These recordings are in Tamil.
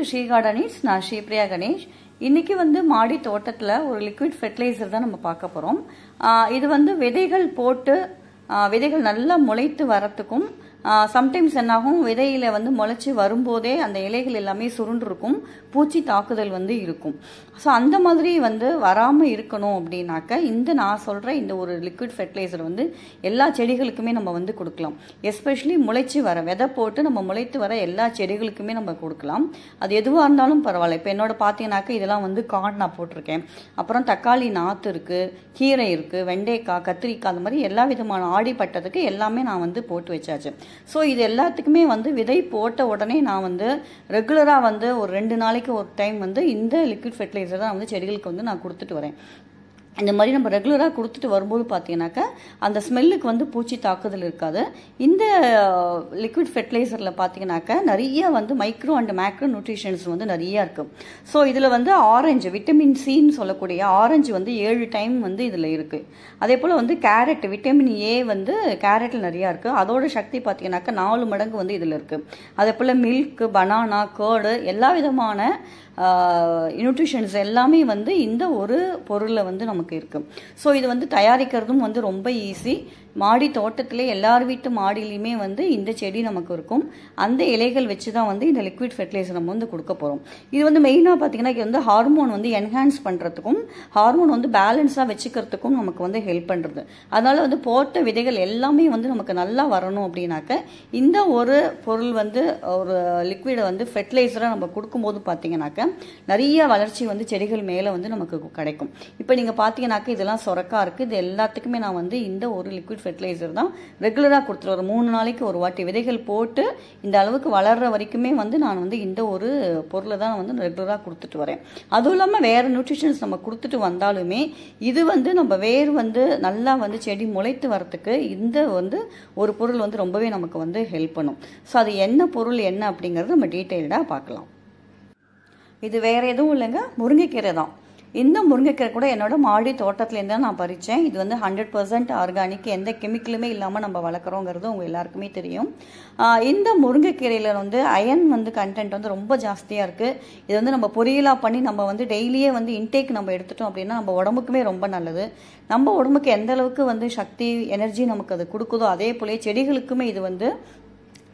டு ஷீ கார்டனிஸ் நான் ஸ்ரீபிரியா கணேஷ் இன்னைக்கு வந்து மாடி தோட்டத்தில் ஒரு லிக்விட் ஃபெர்டிலைசர் தான் நம்ம பார்க்க போகிறோம் இது வந்து விதைகள் போட்டு விதைகள் நல்லா முளைத்து வரத்துக்கும் சம்டைம்ஸ் என்னாகும் விதையில் வந்து முளைச்சி வரும்போதே அந்த இலைகள் எல்லாமே சுருண்டிருக்கும் பூச்சி தாக்குதல் வந்து இருக்கும் ஸோ அந்த மாதிரி வந்து வராமல் இருக்கணும் அப்படின்னாக்க இந்த நான் சொல்கிற இந்த ஒரு லிக்விட் ஃபெர்டிலைசர் வந்து எல்லா செடிகளுக்குமே நம்ம வந்து கொடுக்கலாம் எஸ்பெஷலி முளைச்சி வர விதை போட்டு நம்ம முளைத்து வர எல்லா செடிகளுக்குமே நம்ம கொடுக்கலாம் அது எதுவாக இருந்தாலும் பரவாயில்ல இப்போ என்னோட பார்த்தீங்கன்னாக்க இதெல்லாம் வந்து கார்ட் நான் போட்டிருக்கேன் அப்புறம் தக்காளி நாற்று இருக்குது கீரை இருக்குது வெண்டைக்காய் கத்திரிக்காய் அந்த மாதிரி எல்லா விதமான ஆடிப்பட்டதுக்கு எல்லாமே நான் வந்து போட்டு வச்சாச்சு ஸோ இது எல்லாத்துக்குமே வந்து விதை போட்ட உடனே நான் வந்து ரெகுலராக வந்து ஒரு ரெண்டு நாளைக்கு ஒரு டைம் வந்து இந்த லிக்விட் ஃபெர்டிலைசர் தான் வந்து செடிகளுக்கு வந்து நான் கொடுத்துட்டு வரேன் இந்த மாதிரி நம்ம ரெகுலராக கொடுத்துட்டு வரும்போது பார்த்தீங்கன்னாக்கா அந்த ஸ்மெல்லுக்கு வந்து பூச்சி தாக்குதல் இருக்காது இந்த லிக்விட் ஃபெர்டிலைசரில் பார்த்தீங்கன்னாக்கா நிறைய வந்து மைக்ரோ அண்ட் மேக்ரோ நியூட்ரிஷன்ஸ் வந்து நிறையா இருக்கும் ஸோ இதில் வந்து ஆரஞ்சு விட்டமின் சின்னு சொல்லக்கூடிய ஆரஞ்சு வந்து ஏழு டைம் வந்து இதில் இருக்குது அதே போல் வந்து கேரட் விட்டமின் ஏ வந்து கேரட்டில் நிறையா இருக்குது அதோட சக்தி பார்த்தீங்கன்னாக்கா நாலு மடங்கு வந்து இதில் இருக்குது அதே போல் மில்க்கு பனானா கேர்டு எல்லா விதமான நியூட்ரிஷன்ஸ் எல்லாமே வந்து இந்த ஒரு பொருளில் வந்து நமக்கு இருக்குது ஸோ இது வந்து தயாரிக்கிறதும் வந்து ரொம்ப ஈஸி மாடி தோட்டத்தில் எல்லார் வீட்டு மாடிலையுமே வந்து இந்த செடி நமக்கு இருக்கும் அந்த இலைகள் வச்சு தான் வந்து இந்த லிக்விட் ஃபெர்டிலைசர் நம்ம வந்து கொடுக்க போகிறோம் இது வந்து மெயினாக பார்த்தீங்கன்னா இது வந்து ஹார்மோன் வந்து என்ஹான்ஸ் பண்ணுறதுக்கும் ஹார்மோன் வந்து பேலன்ஸாக வச்சுக்கிறதுக்கும் நமக்கு வந்து ஹெல்ப் பண்ணுறது அதனால் வந்து போட்ட விதைகள் எல்லாமே வந்து நமக்கு நல்லா வரணும் அப்படின்னாக்க இந்த ஒரு பொருள் வந்து ஒரு லிக்விடை வந்து ஃபெர்டிலைசராக நம்ம கொடுக்கும்போது பார்த்தீங்கன்னாக்க நிறைய வளர்ச்சி வந்து செடிகள் மேலே வந்து நமக்கு கிடைக்கும் இப்போ நீங்கள் பார்த்தீங்கன்னாக்க இதெல்லாம் சுரக்காக இருக்குது இது எல்லாத்துக்குமே நான் வந்து இந்த ஒரு லிக்விட் ஃபெர்டிலைசர் தான் ரெகுலராக கொடுத்துருவோம் ஒரு மூணு நாளைக்கு ஒரு வாட்டி விதைகள் போட்டு இந்த அளவுக்கு வளர்கிற வரைக்குமே வந்து நான் வந்து இந்த ஒரு பொருளை தான் வந்து ரெகுலராக கொடுத்துட்டு வரேன் அதுவும் இல்லாமல் வேறு நியூட்ரிஷன்ஸ் நம்ம கொடுத்துட்டு வந்தாலுமே இது வந்து நம்ம வேர் வந்து நல்லா வந்து செடி முளைத்து வரத்துக்கு இந்த வந்து ஒரு பொருள் வந்து ரொம்பவே நமக்கு வந்து ஹெல்ப் பண்ணும் ஸோ அது என்ன பொருள் என்ன அப்படிங்கிறது நம்ம டீட்டெயில்டாக பார்க்கலாம் இது வேறு எதுவும் இல்லைங்க முருங்கைக்கீரை தான் இந்த முருங்கைக்கீரை கூட என்னோட மாடி தோட்டத்துலேருந்து தான் நான் பறித்தேன் இது வந்து ஹண்ட்ரட் பர்சன்ட் ஆர்கானிக் எந்த கெமிக்கலுமே இல்லாமல் நம்ம வளர்க்குறோங்கிறது உங்கள் எல்லாருக்குமே தெரியும் இந்த முருங்கைக்கீரையில் வந்து அயன் வந்து கண்டென்ட் வந்து ரொம்ப ஜாஸ்தியாக இருக்குது இது வந்து நம்ம பொரியலாக பண்ணி நம்ம வந்து டெய்லியே வந்து இன்டேக் நம்ம எடுத்துட்டோம் அப்படின்னா நம்ம உடம்புக்குமே ரொம்ப நல்லது நம்ம உடம்புக்கு எந்த அளவுக்கு வந்து சக்தி எனர்ஜி நமக்கு அது கொடுக்குதோ அதே போலேயே செடிகளுக்குமே இது வந்து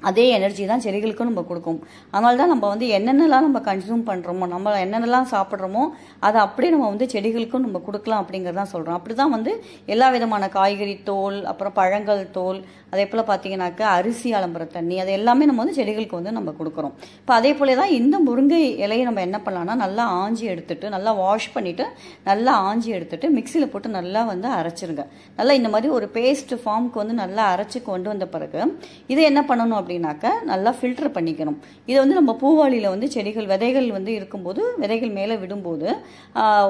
அதே எனர்ஜி தான் செடிகளுக்கும் நம்ம கொடுக்கும் அதனால தான் நம்ம வந்து என்னென்னலாம் நம்ம கன்சியூம் பண்ணுறோமோ நம்ம என்னென்னலாம் சாப்பிட்றோமோ அதை அப்படியே நம்ம வந்து செடிகளுக்கும் நம்ம கொடுக்கலாம் அப்படிங்கிறதான் சொல்கிறோம் அப்படி தான் வந்து எல்லா விதமான காய்கறி தோல் அப்புறம் பழங்கள் தோல் அதே போல் பார்த்தீங்கன்னாக்கா அரிசி அலம்புற தண்ணி அது எல்லாமே நம்ம வந்து செடிகளுக்கு வந்து நம்ம கொடுக்குறோம் இப்போ அதே போல தான் இந்த முருங்கை இலையை நம்ம என்ன பண்ணலாம்னா நல்லா ஆஞ்சி எடுத்துட்டு நல்லா வாஷ் பண்ணிவிட்டு நல்லா ஆஞ்சி எடுத்துட்டு மிக்சியில் போட்டு நல்லா வந்து அரைச்சிருங்க நல்லா இந்த மாதிரி ஒரு பேஸ்ட் ஃபார்முக்கு வந்து நல்லா அரைச்சி கொண்டு வந்த பிறகு இதை என்ன பண்ணணும் அப்படின்னு அப்படின்னாக்க நல்லா ஃபில்டர் பண்ணிக்கணும் இதை வந்து நம்ம பூவாளியில் வந்து செடிகள் விதைகள் வந்து இருக்கும்போது விதைகள் மேலே விடும்போது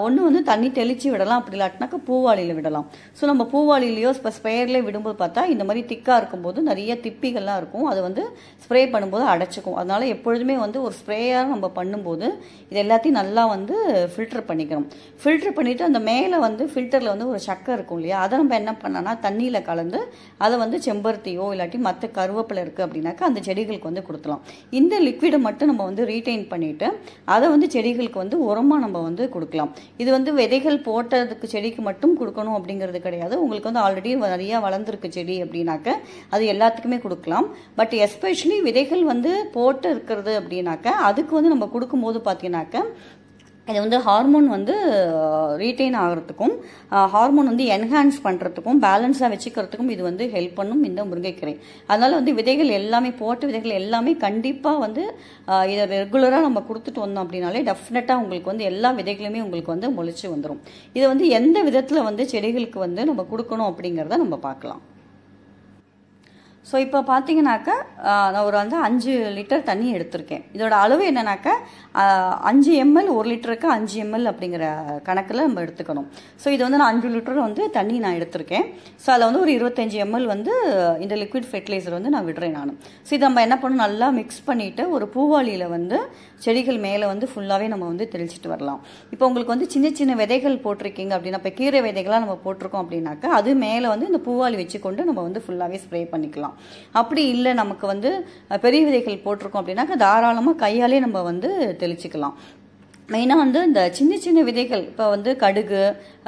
ஒன்று வந்து தண்ணி தெளித்து விடலாம் அப்படி இல்லாட்டினாக்கா பூவாளியில் விடலாம் ஸோ நம்ம பூவாளிலேயோ இப்போ ஸ்ப்ரேயர்லேயே விடும்போது பார்த்தா இந்த மாதிரி திக்காக இருக்கும்போது நிறைய திப்பிகள்லாம் இருக்கும் அது வந்து ஸ்ப்ரே பண்ணும்போது அடைச்சிக்கும் அதனால் எப்பொழுதுமே வந்து ஒரு ஸ்ப்ரேயாக நம்ம பண்ணும்போது இது எல்லாத்தையும் நல்லா வந்து ஃபில்டர் பண்ணிக்கணும் ஃபில்டர் பண்ணிவிட்டு அந்த மேலே வந்து ஃபில்டரில் வந்து ஒரு சக்கை இருக்கும் இல்லையா அதை நம்ம என்ன பண்ணோன்னா தண்ணியில் கலந்து அதை வந்து செம்பருத்தியோ இல்லாட்டி மற்ற கருவேப்பிலை இருக்குது அப்படின்னா அப்படின்னாக்கா அந்த செடிகளுக்கு வந்து கொடுத்துலாம் இந்த லிக்விடை மட்டும் நம்ம வந்து ரீட்டைன் பண்ணிவிட்டு அதை வந்து செடிகளுக்கு வந்து உரமாக நம்ம வந்து கொடுக்கலாம் இது வந்து விதைகள் போட்டதுக்கு செடிக்கு மட்டும் கொடுக்கணும் அப்படிங்கிறது கிடையாது உங்களுக்கு வந்து ஆல்ரெடி நிறையா வளர்ந்துருக்கு செடி அப்படின்னாக்க அது எல்லாத்துக்குமே கொடுக்கலாம் பட் எஸ்பெஷலி விதைகள் வந்து போட்டு இருக்கிறது அப்படின்னாக்க அதுக்கு வந்து நம்ம கொடுக்கும்போது பார்த்தீங்கன்னாக்க இது வந்து ஹார்மோன் வந்து ரீட்டைன் ஆகிறதுக்கும் ஹார்மோன் வந்து என்ஹான்ஸ் பண்ணுறதுக்கும் பேலன்ஸாக வச்சுக்கிறதுக்கும் இது வந்து ஹெல்ப் பண்ணும் இந்த முருங்கைக்கீரை அதனால் வந்து விதைகள் எல்லாமே போட்ட விதைகள் எல்லாமே கண்டிப்பாக வந்து இதை ரெகுலராக நம்ம கொடுத்துட்டு வந்தோம் அப்படின்னாலே டெஃபினட்டாக உங்களுக்கு வந்து எல்லா விதைகளுமே உங்களுக்கு வந்து முளைச்சி வந்துடும் இதை வந்து எந்த விதத்தில் வந்து செடிகளுக்கு வந்து நம்ம கொடுக்கணும் அப்படிங்கிறத நம்ம பார்க்கலாம் ஸோ இப்போ பார்த்தீங்கன்னாக்கா நான் ஒரு வந்து அஞ்சு லிட்டர் தண்ணி எடுத்திருக்கேன் இதோட அளவு என்னன்னாக்கா அஞ்சு எம்எல் ஒரு லிட்டருக்கு அஞ்சு எம்எல் அப்படிங்கிற கணக்கில் நம்ம எடுத்துக்கணும் ஸோ இது வந்து நான் அஞ்சு லிட்டர் வந்து தண்ணி நான் எடுத்திருக்கேன் ஸோ அதில் வந்து ஒரு இருபத்தஞ்சி எம்எல் வந்து இந்த லிக்விட் ஃபெர்டிலைசர் வந்து நான் விடுறேன் நான் ஸோ இதை நம்ம என்ன பண்ணணும் நல்லா மிக்ஸ் பண்ணிவிட்டு ஒரு பூவாளியில் வந்து செடிகள் மேலே வந்து ஃபுல்லாகவே நம்ம வந்து தெளிச்சிட்டு வரலாம் இப்போ உங்களுக்கு வந்து சின்ன சின்ன விதைகள் போட்டிருக்கீங்க அப்படின்னா இப்போ கீரை விதைகளாக நம்ம போட்டிருக்கோம் அப்படின்னாக்கா அது மேலே வந்து இந்த பூவாளி வச்சுக்கொண்டு நம்ம வந்து ஃபுல்லாகவே ஸ்ப்ரே பண்ணிக்கலாம் பண்ணலாம் அப்படி இல்லை நமக்கு வந்து பெரிய விதைகள் போட்டிருக்கோம் அப்படின்னாக்கா தாராளமாக கையாலே நம்ம வந்து தெளிச்சுக்கலாம் மெயினாக வந்து இந்த சின்ன சின்ன விதைகள் இப்போ வந்து கடுகு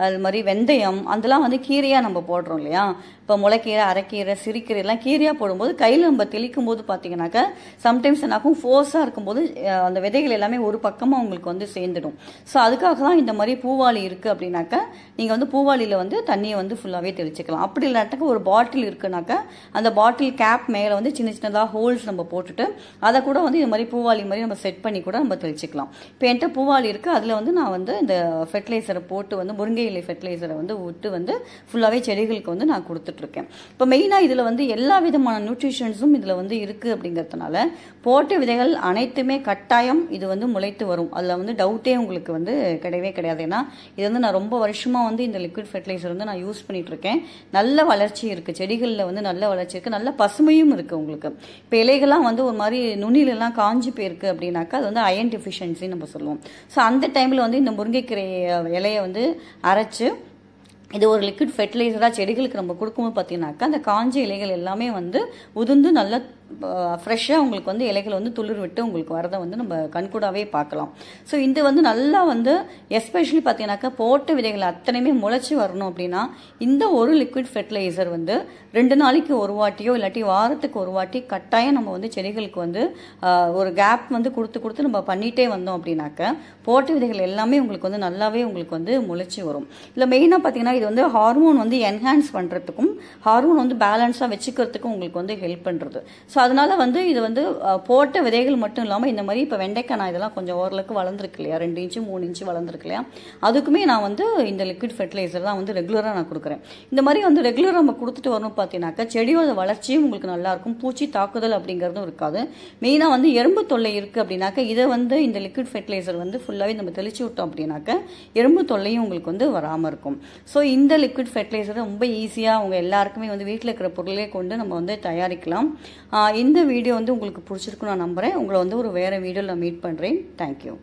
அது மாதிரி வெந்தயம் அதெல்லாம் வந்து கீரையாக நம்ம போடுறோம் இல்லையா இப்போ முளைக்கீரை அரைக்கீரை சிறுக்கீரை எல்லாம் கீரையாக போடும்போது கையில் நம்ம தெளிக்கும் போது பார்த்தீங்கன்னாக்கா சம்டைம்ஸ் என்னாக்கும் ஃபோர்ஸாக இருக்கும்போது அந்த விதைகள் எல்லாமே ஒரு பக்கமாக உங்களுக்கு வந்து சேர்ந்துடும் ஸோ அதுக்காக தான் இந்த மாதிரி பூவாளி இருக்குது அப்படின்னாக்கா நீங்கள் வந்து பூவாளியில் வந்து தண்ணியை வந்து ஃபுல்லாகவே தெளிச்சிக்கலாம் அப்படி இல்லாட்டக்கா ஒரு பாட்டில் இருக்குனாக்கா அந்த பாட்டில் கேப் மேலே வந்து சின்ன சின்னதாக ஹோல்ஸ் நம்ம போட்டுட்டு அதை கூட வந்து இந்த மாதிரி பூவாளி மாதிரி நம்ம செட் பண்ணி கூட நம்ம தெளிச்சிக்கலாம் இப்போ என்கிட்ட பூ மூவால் இருக்குது அதில் வந்து நான் வந்து இந்த ஃபெர்டிலைசரை போட்டு வந்து முருங்கை இலை ஃபெர்டிலைசரை வந்து விட்டு வந்து ஃபுல்லாகவே செடிகளுக்கு வந்து நான் கொடுத்துட்ருக்கேன் இப்போ மெயினாக இதில் வந்து எல்லா விதமான நியூட்ரிஷன்ஸும் இதில் வந்து இருக்குது அப்படிங்கிறதுனால போட்ட விதைகள் அனைத்துமே கட்டாயம் இது வந்து முளைத்து வரும் அதில் வந்து டவுட்டே உங்களுக்கு வந்து கிடையவே கிடையாது ஏன்னா இது வந்து நான் ரொம்ப வருஷமாக வந்து இந்த லிக்விட் ஃபெர்டிலைசர் வந்து நான் யூஸ் பண்ணிகிட்ருக்கேன் நல்ல வளர்ச்சி இருக்குது செடிகளில் வந்து நல்ல வளர்ச்சி இருக்குது நல்ல பசுமையும் இருக்குது உங்களுக்கு இப்போ இலைகள்லாம் வந்து ஒரு மாதிரி நுனிலெல்லாம் காஞ்சி போயிருக்கு அப்படின்னாக்கா அது வந்து அயன் டெஃபிஷியன்சின்னு நம்ம சொல்லுவோம் ஸோ அந்த டைமில் வந்து இந்த முருங்கைக்கீரை இலையை வந்து அரைச்சி இது ஒரு லிக்விட் ஃபெர்டிலைசராக செடிகளுக்கு நம்ம கொடுக்கும்போது பார்த்தீங்கன்னாக்கா அந்த காஞ்ச இலைகள் எல்லாமே வந்து உதிர்ந்து நல்லா ஃப்ரெஷ்ஷாக உங்களுக்கு வந்து இலைகள் வந்து துளிர் விட்டு உங்களுக்கு வரதை வந்து நம்ம கண்கூடாகவே பார்க்கலாம் ஸோ இது வந்து நல்லா வந்து எஸ்பெஷலி பார்த்தீங்கன்னாக்கா போட்ட விதைகள் அத்தனையுமே முளைச்சி வரணும் அப்படின்னா இந்த ஒரு லிக்விட் ஃபெர்டிலைசர் வந்து ரெண்டு நாளைக்கு ஒரு வாட்டியோ இல்லாட்டி வாரத்துக்கு ஒரு வாட்டி கட்டாயம் நம்ம வந்து செடிகளுக்கு வந்து ஒரு கேப் வந்து கொடுத்து கொடுத்து நம்ம பண்ணிகிட்டே வந்தோம் அப்படின்னாக்க போட்ட விதைகள் எல்லாமே உங்களுக்கு வந்து நல்லாவே உங்களுக்கு வந்து முளைச்சி வரும் இல்லை மெயினாக பார்த்தீங்கன்னா இது வந்து ஹார்மோன் வந்து என்ஹான்ஸ் பண்ணுறதுக்கும் ஹார்மோன் வந்து பேலன்ஸாக வச்சுக்கிறதுக்கும் உங்களுக்கு வந்து ஹெல்ப் பண்ணுறது ஸோ ஸோ அதனால் வந்து இது வந்து போட்ட விதைகள் மட்டும் இல்லாமல் இந்த மாதிரி இப்போ வெண்டைக்காய் நான் இதெல்லாம் கொஞ்சம் ஓரளவுக்கு வளர்ந்துருக்கு இல்லையா ரெண்டு இன்ச்சு மூணு இன்ச்சு வளர்ந்துருக்கு இல்லையா அதுக்குமே நான் வந்து இந்த லிக்விட் ஃபெர்டிலைசர் தான் வந்து ரெகுலராக நான் கொடுக்குறேன் இந்த மாதிரி வந்து ரெகுலராக நம்ம கொடுத்துட்டு வரணும் பார்த்தீங்கன்னாக்கா செடியோட வளர்ச்சியும் உங்களுக்கு நல்லாயிருக்கும் பூச்சி தாக்குதல் அப்படிங்கிறதும் இருக்காது மெயினாக வந்து எறும்பு தொல்லை இருக்குது அப்படின்னாக்க இதை வந்து இந்த லிக்விட் ஃபெர்டிலைசர் வந்து ஃபுல்லாகவே நம்ம தெளிச்சு விட்டோம் அப்படின்னாக்க எறும்பு தொல்லையும் உங்களுக்கு வந்து வராமல் இருக்கும் ஸோ இந்த லிக்விட் ஃபெர்டிலைசரை ரொம்ப ஈஸியாக அவங்க எல்லாருக்குமே வந்து வீட்டில் இருக்கிற பொருளே கொண்டு நம்ம வந்து தயாரிக்கலாம் இந்த வீடியோ வந்து உங்களுக்கு பிடிச்சிருக்குன்னு நான் நம்புகிறேன் உங்களை வந்து ஒரு வேறு வீடியோவில் மீட் பண்ணுறேன் தேங்க்யூ